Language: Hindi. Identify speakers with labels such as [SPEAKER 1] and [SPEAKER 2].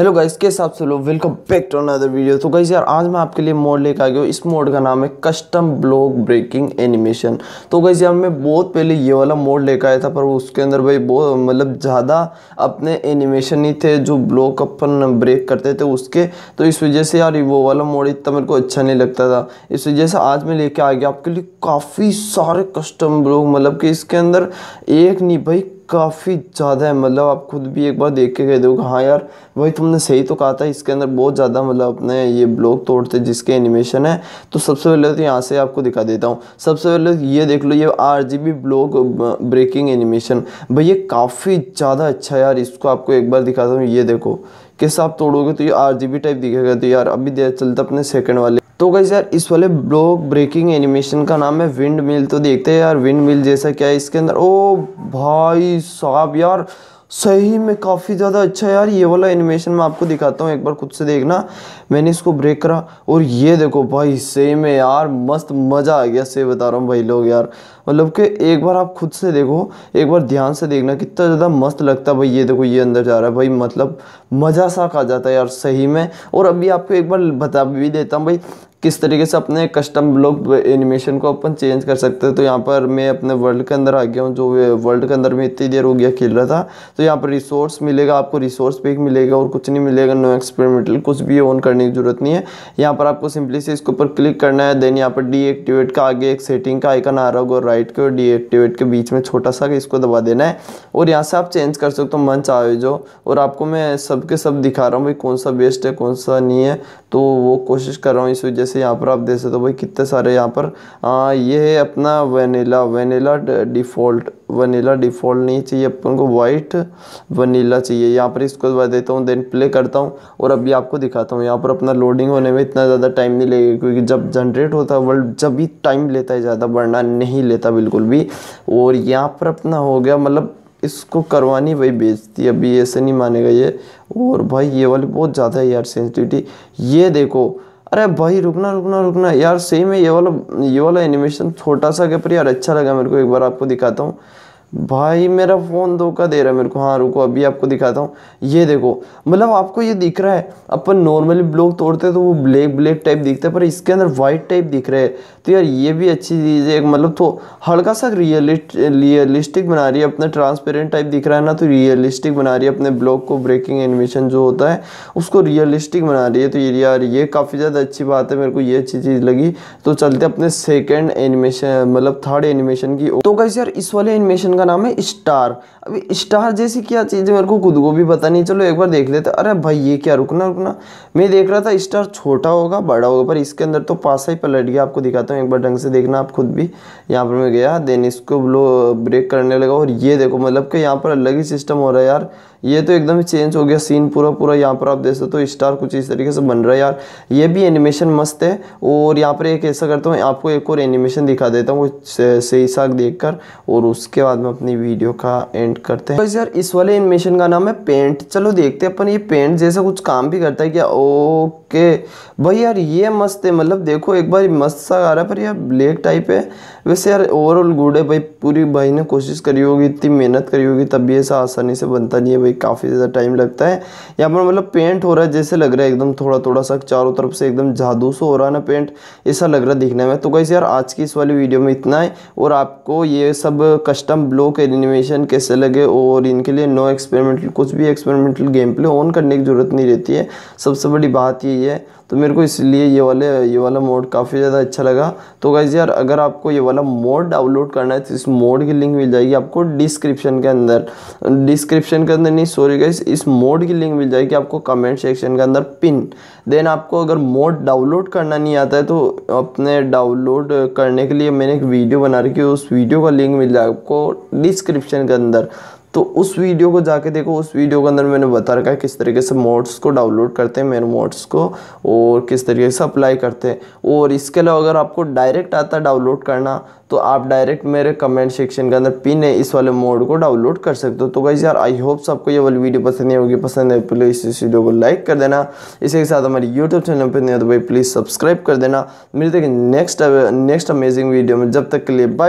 [SPEAKER 1] हेलो गाइस के हिसाब से लोग welcome back to another video तो गाइस यार आज मैं आपके लिए मोड लेकर आ गया हूँ इस मोड का नाम है कस्टम ब्लॉक ब्रेकिंग एनिमेशन तो गाइस यार मैं बहुत पहले ये वाला मोड लेकर आया था पर उसके अंदर भाई बहुत मतलब ज़्यादा अपने एनिमेशन ही थे जो ब्लॉक अपन ब्रेक करते थे उसके तो इस वजह से यार वो वाला मोड इतना मेरे को अच्छा नहीं लगता था इस वजह से आज मैं लेके आ गया आपके लिए काफ़ी सारे कस्टम ब्लॉक मतलब कि इसके अंदर एक नहीं भाई काफ़ी ज़्यादा है मतलब आप खुद भी एक बार देख के कह दोगे हाँ यार वही तुमने सही तो कहा था इसके अंदर बहुत ज़्यादा मतलब अपने ये ब्लॉग तोड़ते जिसके एनिमेशन है तो सबसे पहले तो यहाँ से आपको दिखा देता हूँ सबसे पहले तो ये देख लो ये R G B block breaking animation भैया काफ़ी ज़्यादा अच्छा यार इसको आपको एक बार दिखाता हूँ ये देखो कैसे आप तोड़ोगे तो ये आर जी बी टाइप दिखेगा तो यार अभी देर चलता अपने सेकेंड वाले तो गई यार इस वाले ब्लॉक ब्रेकिंग एनिमेशन का नाम है विंड मिल तो देखते हैं यार विंड मिल जैसा क्या है इसके अंदर ओ भाई साहब यार सही में काफ़ी ज़्यादा अच्छा यार ये वाला एनिमेशन मैं आपको दिखाता हूँ एक बार खुद से देखना मैंने इसको ब्रेक करा और ये देखो भाई सही में यार मस्त मज़ा आ गया सही बता रहा हूँ भाई लोग यार मतलब कि एक बार आप खुद से देखो एक बार ध्यान से देखना कितना ज़्यादा मस्त लगता है भाई ये देखो ये अंदर जा रहा है भाई मतलब मज़ा सा खा जाता है यार सही में और अभी आपको एक बार बता भी देता हूँ भाई किस तरीके से अपने कस्टम ब्लॉक एनिमेशन को अपन चेंज कर सकते हैं तो यहाँ पर मैं अपने वर्ल्ड के अंदर आ गया हूँ जो वर्ल्ड के अंदर में इतनी देर हो गया खेल रहा था तो यहाँ पर रिसोर्स मिलेगा आपको रिसोर्स पे मिलेगा और कुछ नहीं मिलेगा नो एक्सपेरिमेंटल कुछ भी ऑन करने की ज़रूरत नहीं है यहाँ पर आपको सिंपली से इसके ऊपर क्लिक करना है देन यहाँ पर डीएक्टिवेट का आगे एक सेटिंग का आइकन आ रहा होगा राइट के और डीएक्टिवेट के बीच में छोटा सा इसको दबा देना है और यहाँ से आप चेंज कर सकते हो तो मंच चाहे जो और आपको मैं सबके सब दिखा रहा हूँ भाई कौन सा बेस्ट है कौन सा नहीं है तो वो कोशिश कर रहा हूँ इस वजह जैसे यहाँ पर आप देख सकते हो भाई कितने सारे यहाँ पर आ, ये है अपना vanilla vanilla default vanilla default नहीं चाहिए अपन को वाइट वनीला चाहिए यहाँ पर इसको दबा देता हूँ देन प्ले करता हूँ और अभी आपको दिखाता हूँ यहाँ पर अपना लोडिंग होने में इतना ज़्यादा टाइम नहीं लगेगा क्योंकि जब जनरेट होता है वर्ल्ड जब भी टाइम लेता है ज़्यादा बढ़ना नहीं लेता बिल्कुल भी और यहाँ पर अपना हो गया मतलब इसको करवानी भाई बेचती अभी ऐसे नहीं मानेगा ये और भाई ये वाली बहुत ज़्यादा है यार सेंसिटिविटी ये देखो अरे भाई रुकना रुकना रुकना यार सही में ये वाला ये वाला एनिमेशन छोटा सा पर यार अच्छा लगा मेरे को एक बार आपको दिखाता हूँ भाई मेरा फ़ोन धोखा दे रहा है मेरे को हाँ रुको अभी आपको दिखाता हूँ ये देखो मतलब आपको ये दिख रहा है अपन नॉर्मली ब्लॉक तोड़ते हैं तो वो ब्लैक ब्लैक टाइप दिखता है पर इसके अंदर वाइट टाइप दिख रहा है तो यार ये भी अच्छी चीज़ है मतलब तो हल्का सा रियलिस्ट रियलिस्टिक बना रही है अपना ट्रांसपेरेंट टाइप दिख रहा है ना तो रियलिस्टिक बना रही है अपने ब्लॉक को ब्रेकिंग एनिमेशन जो होता है उसको रियलिस्टिक बना रही है तो यार ये काफ़ी ज़्यादा अच्छी बात है मेरे को ये अच्छी चीज़ लगी तो चलते अपने सेकेंड एनिमेशन मतलब थर्ड एनिमेशन की तो कैसे यार इस वाले एनिमेशन का नाम है स्टार अब स्टार जैसी क्या चीज़ है मेरे को खुद को भी पता नहीं चलो एक बार देख लेते अरे भाई ये क्या रुकना रुकना मैं देख रहा था स्टार छोटा होगा बड़ा होगा पर इसके अंदर तो पासा ही पलट गया आपको दिखाता हूँ एक बार ढंग से देखना आप खुद भी यहाँ पर मैं गया देन इसको ब्लो ब्रेक करने लगा और ये देखो मतलब कि यहाँ पर अलग ही सिस्टम हो रहा है यार ये तो एकदम चेंज हो गया सीन पूरा पूरा यहाँ पर आप देख सकते हो स्टार कुछ इस तरीके से बन रहा है यार ये भी एनिमेशन मस्त है और यहाँ पर एक ऐसा करता हूँ आपको एक और एनिमेशन दिखा देता हूँ सही साग देख कर और उसके बाद में अपनी वीडियो का एंड करते हैं तो यार इस वाले एनिमेशन का नाम है पेंट चलो देखते हैं अपन ये पेंट जैसा कुछ काम भी करता है क्या ओके भाई यार ये मस्त है मतलब देखो एक बार मस्त सा आ रहा है पर यार ब्लैक टाइप है वैसे यार ओवरऑल गुड है भाई पूरी भाई ने कोशिश करी होगी इतनी मेहनत करी होगी तब भी ऐसा आसानी से बनता नहीं है भाई काफ़ी ज़्यादा टाइम लगता है यहाँ पर मतलब पेंट हो रहा है जैसे लग रहा है एकदम थोड़ा थोड़ा सा चारों तरफ से एकदम जादू से हो रहा है ना पेंट ऐसा लग रहा है दिखने में तो कैसे यार आज की इस वाली वीडियो में इतना है और आपको ये सब कस्टम ब्लॉक के एनिमेशन कैसे लगे और इनके लिए नो एक्सपेरिमेंटल कुछ भी एक्सपेरिमेंटल गेम प्ले ऑन करने की ज़रूरत नहीं रहती है सबसे बड़ी बात यही है तो मेरे को इसलिए ये वाले ये वाला मोड काफ़ी ज़्यादा अच्छा लगा तो गाइज़ यार अगर आपको ये वाला मोड डाउनलोड करना है तो इस मोड की लिंक मिल जाएगी आपको डिस्क्रिप्शन के अंदर डिस्क्रिप्शन के अंदर नहीं सॉरी गाइज इस मोड की लिंक मिल जाएगी आपको कमेंट सेक्शन के अंदर पिन देन आपको अगर मोड डाउनलोड करना नहीं आता है तो अपने डाउनलोड करने के लिए मैंने एक वीडियो बना रखी है उस वीडियो का लिंक मिल जाएगा आपको डिस्क्रिप्शन के अंदर तो उस वीडियो को जाके देखो उस वीडियो के अंदर मैंने बता रखा है किस तरीके से मोड्स को डाउनलोड करते हैं मेरे मोड्स को और किस तरीके से अप्लाई करते हैं और इसके अलावा अगर आपको डायरेक्ट आता है डाउनलोड करना तो आप डायरेक्ट मेरे कमेंट सेक्शन के अंदर पिन है इस वाले मोड को डाउनलोड कर सकते हो तो गाइज यार आई होप आपको ये वाली वीडियो पसंद नहीं होगी पसंद है प्लीज़ इस वीडियो को लाइक कर देना इसी के साथ हमारे यूट्यूब चैनल पर नहीं हो तो भाई प्लीज़ सब्सक्राइब कर देना मिलते हैं नेक्स्ट नेक्स्ट अमेजिंग वीडियो में जब तक के लिए बाय